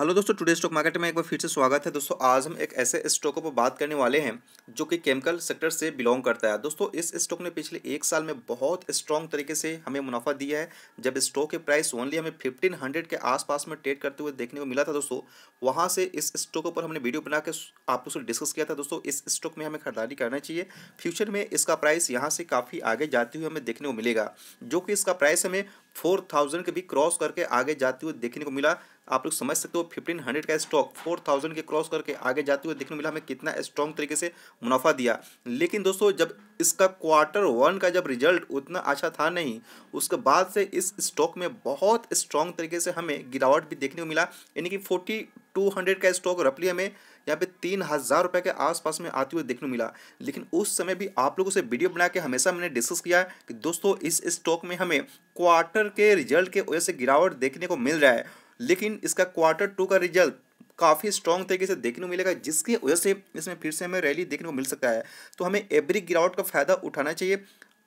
hello दोस्तों today stock market में एक बार फिर से स्वागत है दोस्तों आज हम एक ऐसे स्टॉकों पर बात करने वाले हैं जो कि केमिकल सेक्टर से बिलोंग करता है दोस्तों इस स्टॉक ने पिछले एक साल में बहुत स्ट्रॉन्ग तरीके से हमें मुनाफा दिया है जब स्टॉक के प्राइस ओनली हमें फिफ्टीन हंड्रेड के आसपास में ट्रेड करते हुए देखने को मिला था दोस्तों वहाँ से इस स्टॉक पर हमने वीडियो बना के आपको उसको डिस्कस किया था दोस्तों इस स्टॉक में हमें खरीदारी करना चाहिए फ्यूचर में इसका प्राइस यहाँ से काफ़ी आगे जाते हुए हमें देखने को मिलेगा जो कि इसका प्राइस हमें फोर थाउजेंड के भी क्रॉस करके आगे जाते हुए देखने को मिला आप लोग समझ सकते हो फिफ्टीन हंड्रेड का स्टॉक फोर थाउजेंड के क्रॉस करके आगे जाते हुए देखने मिला हमें कितना स्ट्रॉन्ग तरीके से मुनाफा दिया लेकिन दोस्तों जब इसका क्वार्टर वन का जब रिजल्ट उतना अच्छा था नहीं उसके बाद से इस स्टॉक में बहुत स्ट्रॉन्ग तरीके से हमें गिरावट भी देखने को मिला यानी कि फोर्टी टू हंड्रेड का स्टॉक रफली हमें यहाँ पे तीन हज़ार रुपये के आसपास में आते हुए देखने को मिला लेकिन उस समय भी आप लोगों से वीडियो बना के हमेशा मैंने डिस्कस किया कि दोस्तों इस स्टॉक में हमें क्वार्टर के रिजल्ट के वजह से गिरावट देखने को मिल रहा है लेकिन इसका क्वार्टर टू का रिजल्ट काफ़ी स्ट्रॉन्ग तरीके से देखने को मिलेगा जिसकी वजह से इसमें फिर से हमें रैली देखने को मिल सकता है तो हमें एवरी गिरावट का फ़ायदा उठाना चाहिए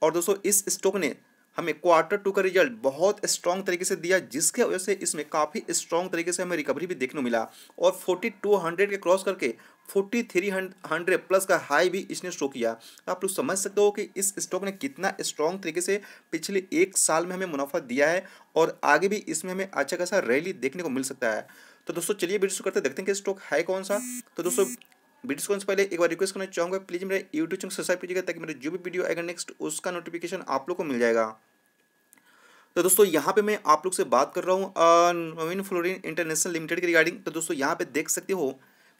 और दोस्तों इस स्टॉक ने हमें क्वार्टर टू का रिजल्ट बहुत स्ट्रॉन्ग तरीके से दिया जिसके वजह से इसमें काफ़ी स्ट्रॉन्ग तरीके से हमें रिकवरी भी देखने को मिला और फोर्टी टू हंड्रेड के क्रॉस करके फोर्टी थ्री हंड्रेड प्लस का हाई भी इसने शो किया आप लोग समझ सकते हो कि इस स्टॉक ने कितना स्ट्रॉन्ग तरीके से पिछले एक साल में हमें मुनाफा दिया है और आगे भी इसमें हमें अच्छा खासा रैली देखने को मिल सकता है तो दोस्तों चलिए वीडियो करते देखते हैं कि स्टॉक है कौन सा तो दोस्तों वीडियोस को पहले एक बार रिक्वेस्ट करना चाहूँगा प्लीज़ मेरे यूट्यूब चैनल सब्सक्राइब कीजिएगा ताकि मेरे जो भी वीडियो आएगा नेक्स्ट उसका नोटिफिकेशन आप लोग को मिल जाएगा तो दोस्तों यहाँ पे मैं आप लोग से बात कर रहा हूँ नवीन फ्लोरिन इंटरनेशनल लिमिटेड के रिगार्डिंग तो दोस्तों यहाँ पे देख सकते हो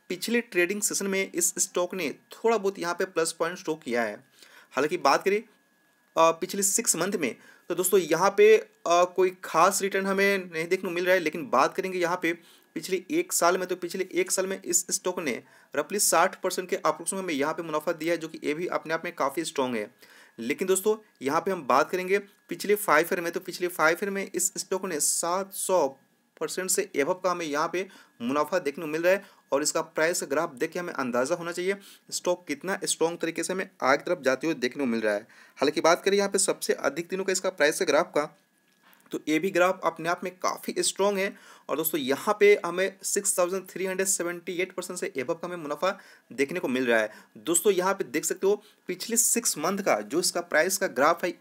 पिछले ट्रेडिंग सेशन में इस स्टॉक ने थोड़ा बहुत यहाँ पे प्लस पॉइंट स्टॉक किया है हालांकि बात करें पिछले सिक्स मंथ में तो दोस्तों यहाँ पे आ, कोई खास रिटर्न हमें नहीं देखने को मिल रहा है लेकिन बात करेंगे यहाँ पे पिछले एक साल में तो पिछले एक साल में इस स्टॉक ने रफली साठ परसेंट के अप्रोक्सीमेट में यहाँ पे मुनाफा दिया है जो कि ये भी अपने आप में काफ़ी स्ट्रॉन्ग है लेकिन दोस्तों यहाँ पे हम बात करेंगे पिछले फाइव ईयर में तो पिछले फाइव ईयर में इस स्टॉक ने सात सौ परसेंट से एवप का हमें यहाँ पे मुनाफा देखने को मिल रहा है और इसका प्राइस ग्राफ देख के हमें अंदाज़ा होना चाहिए स्टॉक कितना स्ट्रॉन्ग तरीके से हमें आगे तरफ जाते हुए देखने को मिल रहा है हालांकि बात करें यहाँ पे सबसे अधिक दिनों का इसका प्राइस ग्राफ का तो ये भी ग्राफ अपने आप में काफ़ी स्ट्रॉन्ग है और दोस्तों यहाँ पे हमें six thousand three hundred seventy eight percent से एबव का हमें मुनाफा देखने को मिल रहा है दोस्तों यहाँ पे देख सकते हो पिछले सिक्स मंथ का जो इसका प्राइस का ग्राफ है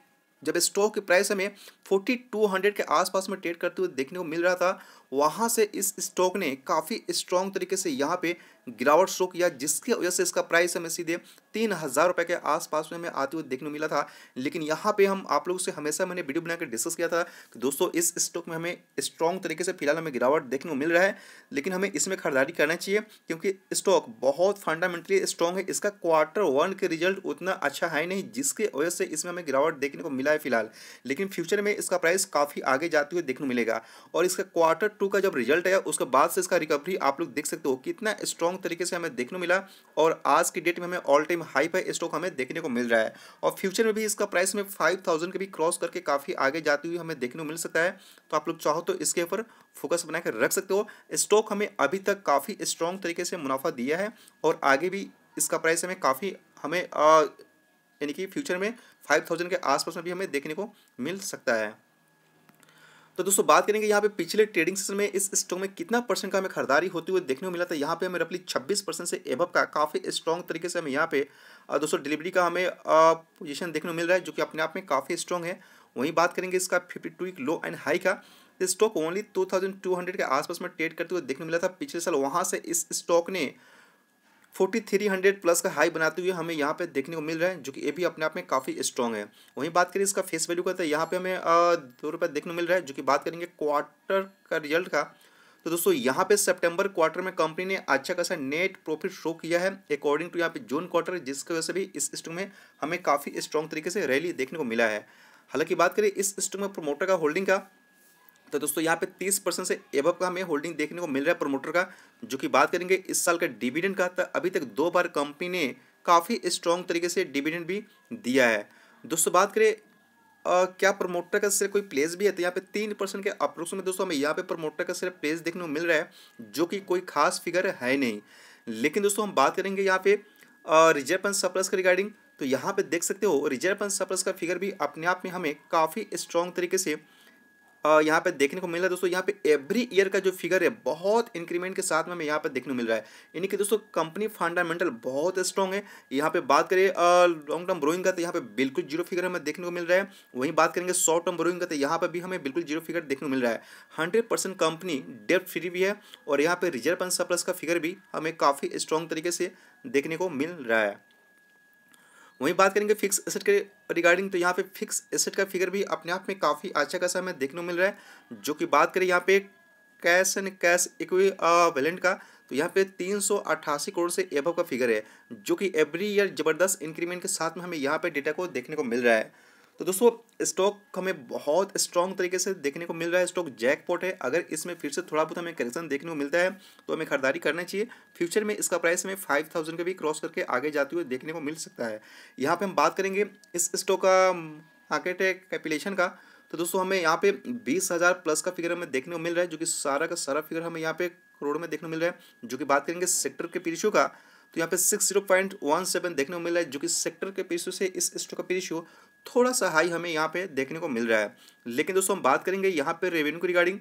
जब स्टॉक की प्राइस हमें फोर्टी टू हंड्रेड के आसपास में ट्रेड करते हुए देखने को मिल रहा था वहाँ से इस स्टॉक ने काफ़ी स्ट्रॉन्ग तरीके से यहाँ पे गिरावट शो किया जिसकी वजह से इसका प्राइस हमें सीधे तीन हज़ार रुपये के आसपास में हमें आते हुए देखने को मिला था लेकिन यहाँ पे हम आप लोगों से हमेशा मैंने वीडियो बनाकर डिस्कस किया था कि दोस्तों इस स्टॉक में हमें स्ट्रॉन्ग तरीके से फिलहाल हमें गिरावट देखने को मिल रहा है लेकिन हमें इसमें खरीदारी करना चाहिए क्योंकि स्टॉक बहुत फंडामेंटली स्ट्रॉन्ग है इसका क्वार्टर वन के रिजल्ट उतना अच्छा है नहीं जिसकी वजह से इसमें हमें गिरावट देखने को मिला है फिलहाल लेकिन फ्यूचर में इसका प्राइस काफ़ी आगे जाते हुए देखने को मिलेगा और इसका क्वार्टर टू का जब रिजल्ट आया उसके बाद से इसका रिकवरी आप लोग देख सकते हो कितना स्ट्रॉन्ग स्ट्रॉन्ग तरीके से हमें देखने को मिला और आज की डेट में हमें ऑल टाइम हाई पर स्टॉक हमें देखने को मिल रहा है और फ्यूचर में भी इसका प्राइस में फाइव थाउजेंड के भी क्रॉस करके काफ़ी आगे जाती हुई हमें देखने को मिल सकता है तो आप लोग चाहो तो इसके ऊपर फोकस बनाकर रख सकते हो स्टॉक हमें अभी तक काफ़ी स्ट्रॉन्ग तरीके से मुनाफा दिया है और आगे भी इसका प्राइस हमें काफ़ी हमें यानी कि फ्यूचर में फाइव के आसपास में भी हमें देखने को मिल सकता है तो दोस्तों बात करेंगे यहाँ पे पिछले ट्रेडिंग सेशन में इस स्टॉक में कितना परसेंट का हमें खरीदारी होती हुई देखने को मिला था यहाँ पे हमें रफली 26 परसेंट से एबव का काफ़ी स्ट्रॉन्ग तरीके से हमें यहाँ पे दोस्तों डिलीवरी का हमें पोजीशन देखने को मिल रहा है जो कि अपने आप में काफ़ी स्ट्रॉन्ग है वहीं बात करेंगे इसका fifty two low and high का स्टॉक ओनली टू के आसपास में ट्रेड करते हुए देखने को मिला था पिछले साल वहाँ से इस स्टॉक ने फोर्टी थ्री हंड्रेड प्लस का हाई बनाते हुए हमें यहाँ पे देखने को मिल रहा है जो कि ये भी अपने आप में काफ़ी स्ट्रॉन्ग है वहीं बात करें इसका फेस वैल्यू का तो यहाँ पे हमें दो रुपये देखने को मिल रहा है जो कि बात करेंगे क्वार्टर का रिजल्ट का तो दोस्तों यहाँ पे सितंबर क्वार्टर में कंपनी ने अच्छा खासा नेट प्रॉफिट शो किया है अकॉर्डिंग टू यहाँ पे जून क्वार्टर जिसकी वजह से भी इस स्टॉक में हमें काफ़ी स्ट्रॉन्ग तरीके से रैली देखने को मिला है हालांकि बात करें इस स्टॉक में प्रोमोटर का होल्डिंग का तो दोस्तों यहाँ पे तीस परसेंट से एबव का हमें होल्डिंग देखने को मिल रहा है प्रमोटर का जो कि बात करेंगे इस साल का डिविडेंड का तो अभी तक दो बार कंपनी ने काफ़ी स्ट्रॉन्ग तरीके से डिविडेंड भी दिया है दोस्तों बात करें आ, क्या प्रमोटर का सिर्फ कोई प्लेस भी है तो यहाँ पे तीन परसेंट के अप्रोक्स में दोस्तों हमें यहाँ पे प्रमोटर का सिर्फ प्लेस देखने को मिल रहा है जो कि कोई खास फिगर है नहीं लेकिन दोस्तों हम बात करेंगे यहाँ पे रिजर्व एंड सप्लस के रिगार्डिंग तो यहाँ पे देख सकते हो रिजर्व एंड सप्लस का फिगर भी अपने आप में हमें काफ़ी स्ट्रॉन्ग तरीके से यहाँ पे देखने को मिल रहा है दोस्तों यहाँ पे एवरी ईयर का जो फिगर है बहुत इंक्रीमेंट के साथ में हमें यहाँ पे देखने को मिल रहा है यानी कि दोस्तों कंपनी फंडामेंटल बहुत स्ट्रॉन्ग है यहाँ पे बात करें लॉन्ग टर्म ब्रोइंग का तो यहाँ पे बिल्कुल जीरो फिगर हमें देखने को मिल रहा है वहीं बात करेंगे शॉर्ट टर्म ब्रोइंग का तो यहाँ पर भी हमें बिल्कुल जीरो फिगर देखने को मिल रहा है हंड्रेड कंपनी डेप्ट फ्री भी है और यहाँ पर रिजर्व एंड प्लस का फिगर भी हमें काफ़ी स्ट्रॉन्ग तरीके से देखने को मिल रहा है वहीं बात करेंगे फिक्स एसेट के रिगार्डिंग तो यहाँ पे फिक्स एसेट का फिगर भी अपने आप में काफ़ी अच्छा खासा हमें देखने को मिल रहा है जो कि बात करें यहाँ पे cash and cash equivalent का तो यहाँ पे तीन करोड़ से एबव का फिगर है जो कि एवरी ईयर जबरदस्त इंक्रीमेंट के साथ में हमें यहाँ पर डेटा को देखने को मिल रहा है तो दोस्तों स्टॉक हमें बहुत स्ट्रॉन्ग तरीके से देखने को मिल रहा है स्टॉक जैकपॉट है अगर इसमें फिर से थोड़ा बहुत हमें करेक्शन देखने को मिलता है तो हमें खरीदारी करना चाहिए फ्यूचर में इसका प्राइस हमें फाइव थाउजेंड का भी क्रॉस करके आगे जाते हुए देखने को मिल सकता है यहाँ पे हम बात करेंगे इस स्टॉक का मार्केट है कैपिलेशन का तो दोस्तों हमें यहाँ पे बीस हज़ार प्लस का फिगर हमें देखने को मिल रहा है जो कि सारा का सारा फिगर हमें यहाँ पे करोड़ में देखने को मिल रहा है जो कि बात करेंगे सेक्टर के पीरिशो का तो यहाँ पे six zero point one seven देखने को मिल रहा है जो कि सेक्टर के पीरिशो से इस स्टॉक का पीरिशो थोड़ा सा हाई हमें यहाँ पे देखने को मिल रहा है लेकिन दोस्तों हम बात करेंगे यहाँ पे रेवेन्यू की रिगार्डिंग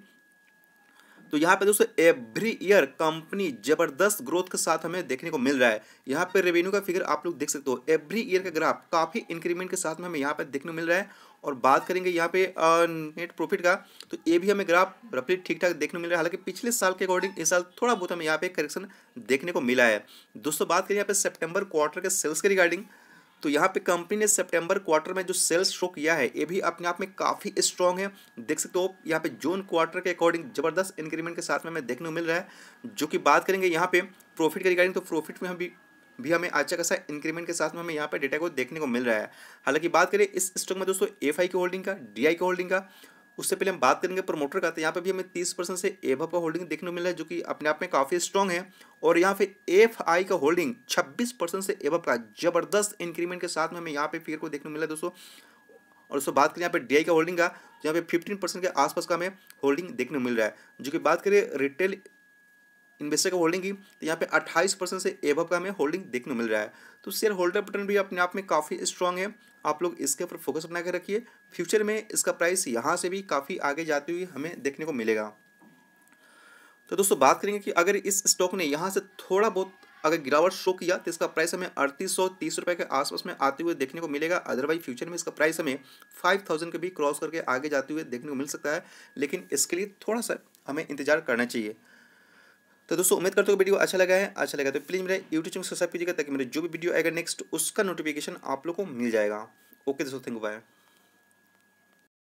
तो यहाँ पे दोस्तों एवरी ईयर कंपनी जबरदस्त ग्रोथ के साथ हमें देखने को मिल रहा है यहाँ पे रेवेन्यू का फिगर आप लोग देख सकते हो एवरी ईयर का ग्राफ काफ़ी इंक्रीमेंट के साथ में हमें यहाँ पे देखने को मिल रहा है और बात करेंगे यहाँ पे नेट प्रॉफिट का तो ये भी हमें ग्राफ रफली ठीक ठाक देखने को मिल रहा है हालांकि पिछले साल के अकॉर्डिंग इस साल थोड़ा बहुत हमें यहाँ पे करेक्शन देखने को मिला है दोस्तों बात करें यहाँ पे सेप्टेम्बर क्वार्टर के सेल्स के रिगार्डिंग तो यहाँ पे कंपनी ने सितंबर क्वार्टर में जो सेल्स शो किया है ये भी अपने आप में काफ़ी स्ट्रॉन्ग है देख सकते हो यहाँ पे जून क्वार्टर के अकॉर्डिंग जबरदस्त इंक्रीमेंट के साथ में हमें देखने को मिल रहा है जो कि बात करेंगे यहाँ पे प्रॉफिट के रिगार्डिंग तो प्रॉफिट में हम भी भी हमें अच्छा खासा इंक्रीमेंट के साथ में हमें यहाँ पर डेटा को देखने को मिल रहा है हालांकि बात करें इस स्टॉक में दोस्तों एफ की होल्डिंग का डी की होल्डिंग का उससे पहले हम बात करेंगे प्रमोटर का तो यहाँ पे भी हमें तीस परसेंट से एभ का होल्डिंग देखने को मिला है जो कि अपने आप में काफ़ी स्ट्रॉन्ग है और यहाँ पे एफ आई का होल्डिंग छब्बीस परसेंट से एभ का जबरदस्त इंक्रीमेंट के साथ में हमें यहाँ पे फिगर को देखने को मिला है दोस्तों और दोस्तों बात करें यहाँ पे डी का होल्डिंग का तो यहाँ पे फिफ्टीन परसेंट के आसपास का हमें होल्डिंग देखने को मिल रहा है जो कि बात करें रिटेल इन्वेस्टर का होल्डिंग की तो यहाँ पे 28 परसेंट से एभ का हमें होल्डिंग देखने को मिल रहा है तो शेयर होल्डर पटर्न भी अपने आप में काफ़ी स्ट्रॉन्ग है आप लोग इसके ऊपर फोकस बना कर रखिए फ्यूचर में इसका प्राइस यहाँ से भी काफ़ी आगे जाते हुए हमें देखने को मिलेगा तो दोस्तों बात करेंगे कि अगर इस स्टॉक ने यहाँ से थोड़ा बहुत अगर गिरावट शो किया तो इसका प्राइस हमें अड़तीस सौ तीस रुपये के आसपास में आते हुए देखने को मिलेगा अदरवाइज फ्यूचर में इसका प्राइस हमें फाइव थाउजेंड के भी क्रॉस करके आगे जाते हुए देखने को मिल सकता है लेकिन इसके लिए थोड़ा सा हमें इंतजार करना चाहिए तो दोस्तों उम्मीद करते हो वीडियो अच्छा लगा है अच्छा लगा तो प्लीज़ मेरे यूट्यूब चैनल सब्सक्राइब कीजिएगा ताकि मेरे जो भी वीडियो आएगा नेक्स्ट उसका नोटिफिकेशन आप लोग को मिल जाएगा ओके दोस्तों थैंक यू बाय